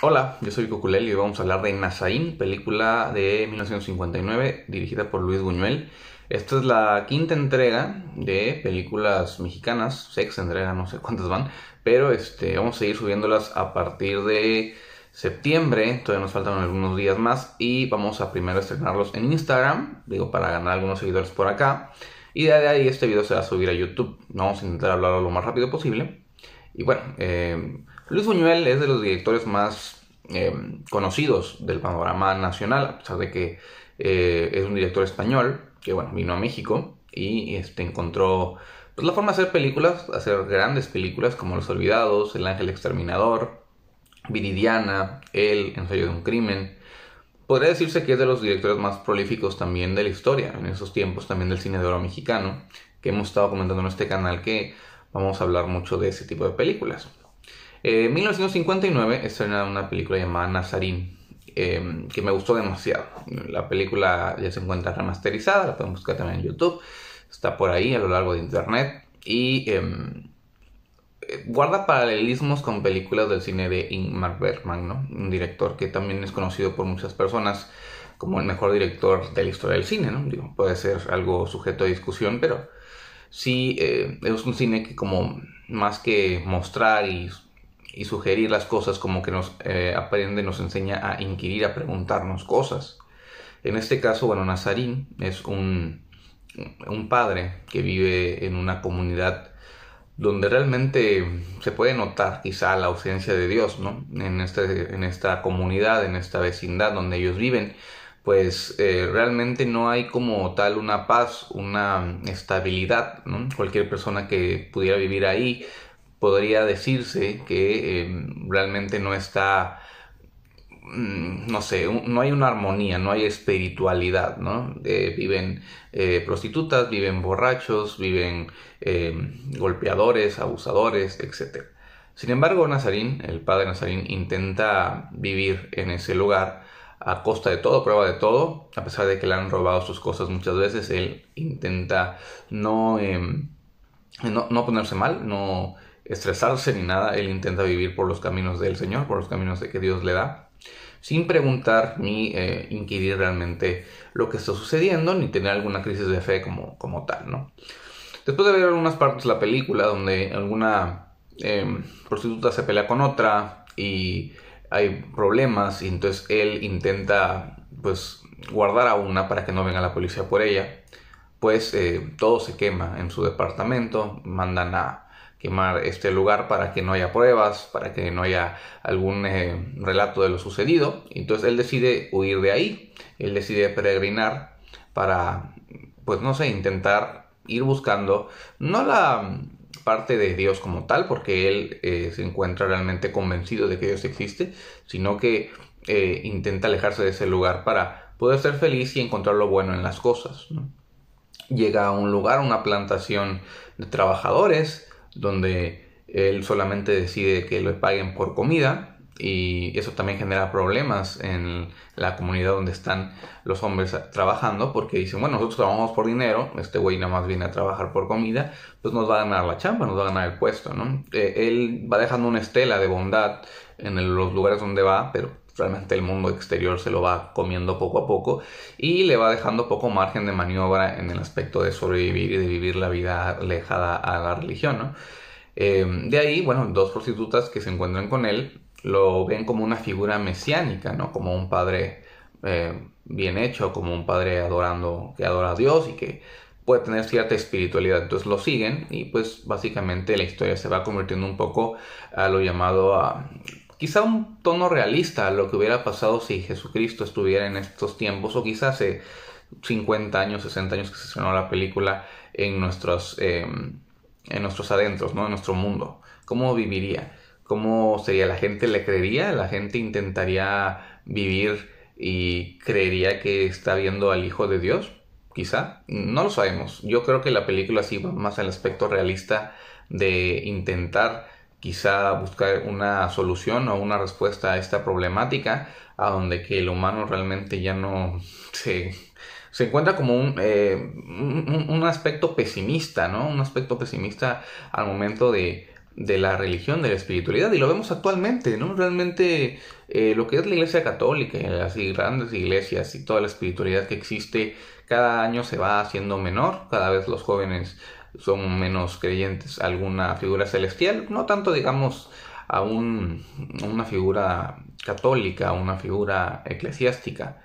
Hola, yo soy Coculel y hoy vamos a hablar de Nazaín, película de 1959 dirigida por Luis Buñuel. Esta es la quinta entrega de películas mexicanas, sexta entrega, no sé cuántas van, pero este, vamos a seguir subiéndolas a partir de septiembre, todavía nos faltan algunos días más y vamos a primero estrenarlos en Instagram, digo, para ganar algunos seguidores por acá. Y de ahí este video se va a subir a YouTube, vamos a intentar hablarlo lo más rápido posible. Y bueno, eh, Luis Buñuel es de los directores más eh, conocidos del panorama nacional, a pesar de que eh, es un director español, que bueno, vino a México y este, encontró pues, la forma de hacer películas, hacer grandes películas como Los Olvidados, El Ángel Exterminador, Viridiana, El Ensayo de un Crimen. Podría decirse que es de los directores más prolíficos también de la historia, en esos tiempos también del cine de oro mexicano, que hemos estado comentando en este canal que vamos a hablar mucho de ese tipo de películas. Eh, ...en 1959 estrena una película llamada Nazarín, em, que me gustó demasiado. La película ya se encuentra remasterizada, la podemos buscar también en YouTube, está por ahí a lo largo de internet y em, eh, guarda paralelismos con películas del cine de Ingmar Bergman, ¿no? un director que también es conocido por muchas personas como el mejor director de la historia del cine. ¿no? puede ser algo sujeto a discusión, pero sí eh, es un cine que como más que mostrar y y sugerir las cosas como que nos eh, aprende, nos enseña a inquirir, a preguntarnos cosas. En este caso, bueno, Nazarín es un, un padre que vive en una comunidad donde realmente se puede notar quizá la ausencia de Dios, ¿no? En, este, en esta comunidad, en esta vecindad donde ellos viven, pues eh, realmente no hay como tal una paz, una estabilidad, ¿no? Cualquier persona que pudiera vivir ahí podría decirse que em, realmente no está, mm, no sé, no hay una armonía, no hay espiritualidad, ¿no? Eh, viven eh, prostitutas, viven borrachos, viven em, golpeadores, abusadores, etc. Sin embargo, Nazarín, el padre Nazarín, intenta vivir en ese lugar a costa de todo, prueba de todo, a pesar de que le han robado sus cosas muchas veces, él intenta no, em, no, no ponerse mal, no estresarse ni nada, él intenta vivir por los caminos del Señor, por los caminos de que Dios le da, sin preguntar ni eh, inquirir realmente lo que está sucediendo, ni tener alguna crisis de fe como, como tal, ¿no? Después de ver algunas partes de la película donde alguna em, prostituta se pelea con otra y hay problemas y entonces él intenta pues guardar a una para que no venga la policía por ella, pues eh, todo se quema en su departamento, mandan a quemar este lugar para que no haya pruebas, para que no haya algún eh, relato de lo sucedido. Entonces él decide huir de ahí, él decide peregrinar para, pues no sé, intentar ir buscando, no la parte de Dios como tal, porque él eh, se encuentra realmente convencido de que Dios existe, sino que eh, intenta alejarse de ese lugar para poder ser feliz y encontrar lo bueno en las cosas. Llega a un lugar, una plantación de trabajadores, donde él solamente decide que le paguen por comida y eso también genera problemas en la comunidad donde están los hombres trabajando porque dicen, bueno, nosotros trabajamos por dinero, este güey nada más viene a trabajar por comida, pues nos va a ganar la chamba, nos va a ganar el puesto, ¿no? Eh, él va dejando una estela de bondad en los lugares donde va, pero realmente el mundo exterior se lo va comiendo poco a poco y le va dejando poco margen de maniobra en el aspecto de sobrevivir y de vivir la vida alejada a la religión. ¿no? Em, de ahí, bueno, dos prostitutas que se encuentran con él lo ven como una figura mesiánica, ¿no? Como un padre eh, bien hecho, como un padre adorando, que adora a Dios y que puede tener cierta espiritualidad. Entonces lo siguen y pues básicamente la historia se va convirtiendo un poco a lo llamado a quizá un tono realista a lo que hubiera pasado si Jesucristo estuviera en estos tiempos o quizá hace 50 años, 60 años que se estrenó la película en nuestros, em, en nuestros adentros, ¿no? en nuestro mundo. ¿Cómo viviría? ¿Cómo sería? ¿La gente le creería? ¿La gente intentaría vivir y creería que está viendo al Hijo de Dios? Quizá, no lo sabemos. Yo creo que la película sí va más al aspecto realista de intentar quizá buscar una solución o una respuesta a esta problemática, a donde que el humano realmente ya no se, encuentra como eh, un, un, aspecto pesimista, ¿no? Un aspecto pesimista al momento de, de, la religión, de la espiritualidad, y lo vemos actualmente, ¿no? Realmente eh, lo que es la Iglesia Católica, las grandes iglesias y toda la espiritualidad que existe, cada año se va haciendo menor, cada vez los jóvenes son menos creyentes alguna figura celestial, no tanto digamos a un, una figura católica, a una figura eclesiástica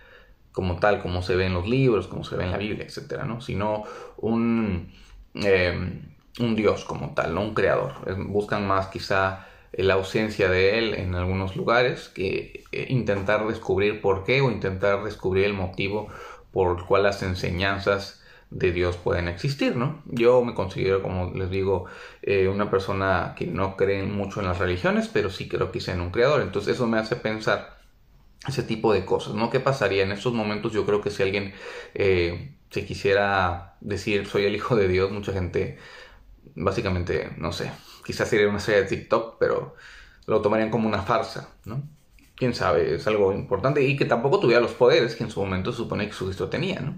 como tal, como se ve en los libros, como se ve en la Biblia, etcétera, ¿no? sino un, em, un Dios como tal, ¿no? un creador. Buscan más quizá la ausencia de él en algunos lugares que eh, intentar descubrir por qué o intentar descubrir el motivo por el cual las enseñanzas de Dios pueden existir, ¿no? Yo me considero, como les digo, eh, una persona que no cree mucho en las religiones, pero sí creo que sea en un creador. Entonces eso me hace pensar ese tipo de cosas, ¿no? ¿Qué pasaría en estos momentos? Yo creo que si alguien eh, se quisiera decir soy el hijo de Dios, mucha gente, básicamente, no sé, quizás sería una serie de TikTok, pero lo tomarían como una farsa, ¿no? Quién sabe, es algo importante y que tampoco tuviera los poderes que en su momento se supone que su Cristo tenía, ¿no?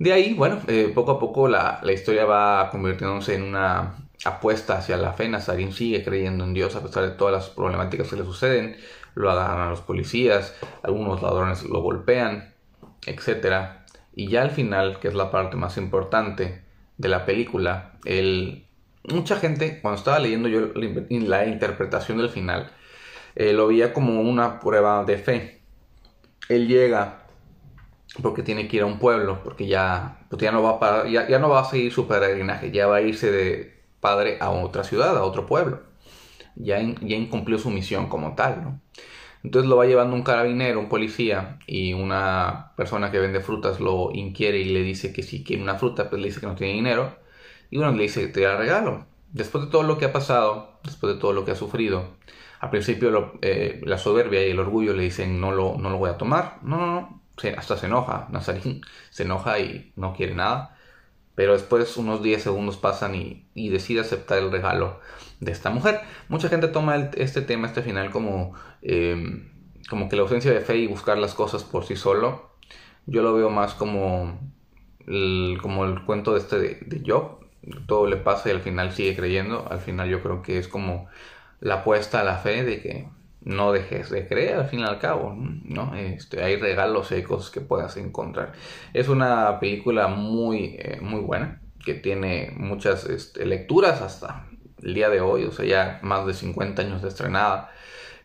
De ahí, bueno, eh, poco a poco la, historia va convirtiéndose en una apuesta hacia la fe. Nazarín sigue creyendo en Dios a pesar de todas las problemáticas que le suceden. Lo agarran a los policías, algunos ladrones lo golpean, etc. Y ya al final, que es la parte más importante de la película, el... mucha gente, cuando estaba leyendo yo la interpretación del final, eh, lo veía como una prueba de fe. Él llega porque tiene que ir a un pueblo, porque ya, pues ya, no, va para, ya, no va a seguir su peregrinaje, ya va a irse de padre a otra ciudad, a otro pueblo. Ya, ya incumplió su misión como tal, ¿no? Entonces lo va llevando un carabinero, un policía, y una persona que vende frutas lo inquiere y le dice que si quiere una fruta, pues le dice que no tiene dinero. Y bueno, le dice que te la regalo. Después de todo lo que ha pasado, después de todo lo que ha sufrido, al principio eh, la soberbia y el orgullo le dicen no lo, no lo voy a tomar. No, no, no, hasta se enoja, Nazarín se enoja y no quiere nada. Pero después unos 10 segundos pasan y, decide aceptar el regalo de esta mujer. Mucha gente toma este tema, este final, como, em, como que la ausencia de fe y buscar las cosas por sí solo. Yo lo veo más como el, como el cuento de este de, de Job. Todo le pasa y al final sigue creyendo. Al final yo creo que es como la apuesta a la fe de que no dejes de creer al fin y al cabo, ¿no? Este, hay regalos y que puedas encontrar. Es una película muy, eh, muy buena, que tiene muchas este, lecturas hasta el día de hoy, o sea, ya más de 50 años de estrenada.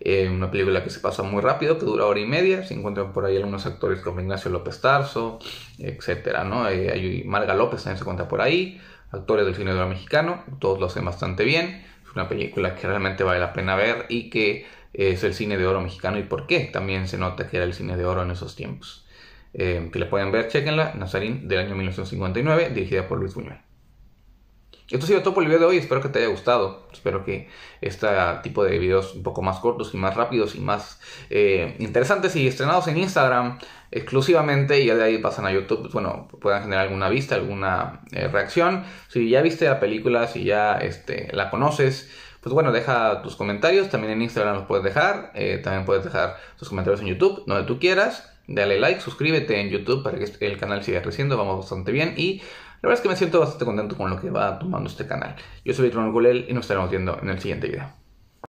Eh, una película que se pasa muy rápido, que dura hora y media. Se encuentran por ahí algunos actores como Ignacio López Tarso, etcétera, ¿no? Eh, Marga López también se cuenta por ahí. Actores del cine de mexicano, todos lo hacen bastante bien. Es una película que realmente vale la pena ver y que es el cine de oro mexicano y por qué también se nota que era el cine de oro en esos tiempos. Eh, que la pueden ver, chequenla, Nazarín del año 1959, dirigida por Luis Buñuel. Esto ha sido todo por el video de hoy, espero que te haya gustado, espero que este tipo de videos un poco más cortos y más rápidos y más eh, interesantes y estrenados en Instagram exclusivamente y ya de ahí pasan a YouTube, pues, bueno, puedan generar alguna vista, alguna eh, reacción. Si ya viste la película, si ya este, la conoces, pues bueno, deja tus comentarios, también en Instagram los puedes dejar, eh, también puedes dejar tus comentarios en YouTube, donde tú quieras. Dale like, suscríbete en YouTube para que el canal siga creciendo, vamos bastante bien y la verdad es que me siento bastante contento con lo que va tomando este canal. Yo soy Víctor Gulel y nos estaremos viendo en el siguiente video.